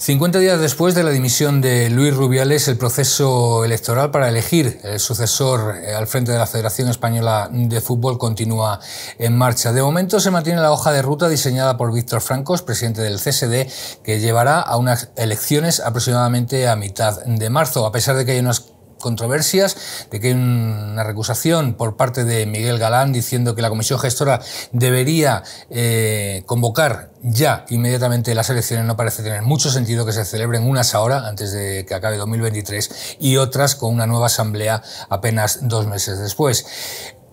50 días después de la dimisión de Luis Rubiales, el proceso electoral para elegir el sucesor eh, al frente de la Federación Española de Fútbol continúa en marcha. De momento se mantiene la hoja de ruta diseñada por Víctor Francos, presidente del CSD, que llevará a unas elecciones aproximadamente a mitad de marzo, a pesar de que hay unas controversias, de que una recusación por parte de Miguel Galán diciendo que la comisión gestora debería eh, convocar ya inmediatamente las elecciones. No parece tener mucho sentido que se celebren unas ahora, antes de que acabe 2023, y otras con una nueva asamblea apenas dos meses después.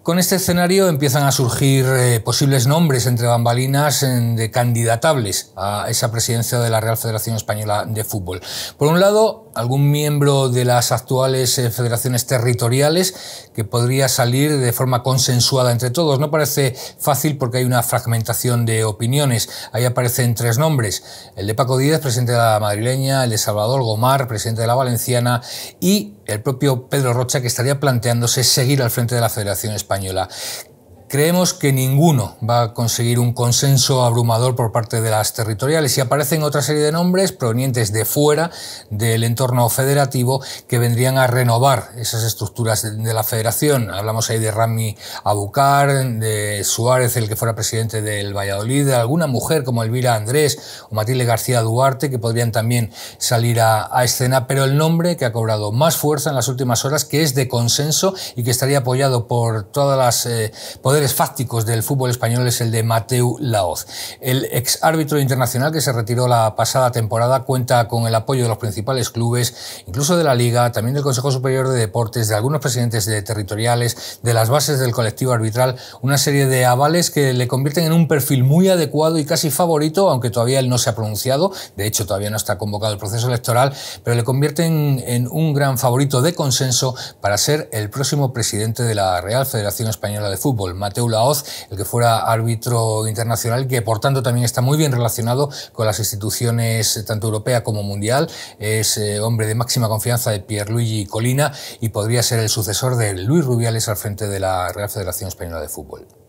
Con este escenario empiezan a surgir eh, posibles nombres entre bambalinas eh, de candidatables a esa presidencia de la Real Federación Española de Fútbol. Por un lado, algún miembro de las actuales eh, federaciones territoriales que podría salir de forma consensuada entre todos. No parece fácil porque hay una fragmentación de opiniones. Ahí aparecen tres nombres. El de Paco Díaz, presidente de la madrileña, el de Salvador Gomar, presidente de la valenciana, y el propio Pedro Rocha, que estaría planteándose seguir al frente de la Federación Española. Creemos que ninguno va a conseguir un consenso abrumador por parte de las territoriales y aparecen otra serie de nombres provenientes de fuera del entorno federativo que vendrían a renovar esas estructuras de la federación. Hablamos ahí de Rami Abucar, de Suárez, el que fuera presidente del Valladolid, de alguna mujer como Elvira Andrés o Matilde García Duarte que podrían también salir a, escena, pero el nombre que ha cobrado más fuerza en las últimas horas, que es de consenso y que estaría apoyado por todas las eh, fácticos del fútbol español es el de Mateu Laoz. El ex árbitro internacional que se retiró la pasada temporada cuenta con el apoyo de los principales clubes, incluso de la Liga, también del Consejo Superior de Deportes, de algunos presidentes de territoriales, de las bases del colectivo arbitral, una serie de avales que le convierten en un perfil muy adecuado y casi favorito, aunque todavía él no se ha pronunciado, de hecho todavía no está convocado el proceso electoral, pero le convierten en un gran favorito de consenso para ser el próximo presidente de la Real Federación Española de Fútbol. Mateo Laoz, el que fuera árbitro internacional, que por tanto también está muy bien relacionado con las instituciones eh, tanto europea como mundial. Es eh, hombre de máxima confianza de Pierluigi Colina y podría ser el sucesor de Luis Rubiales al frente de la Real Federación Española de Fútbol.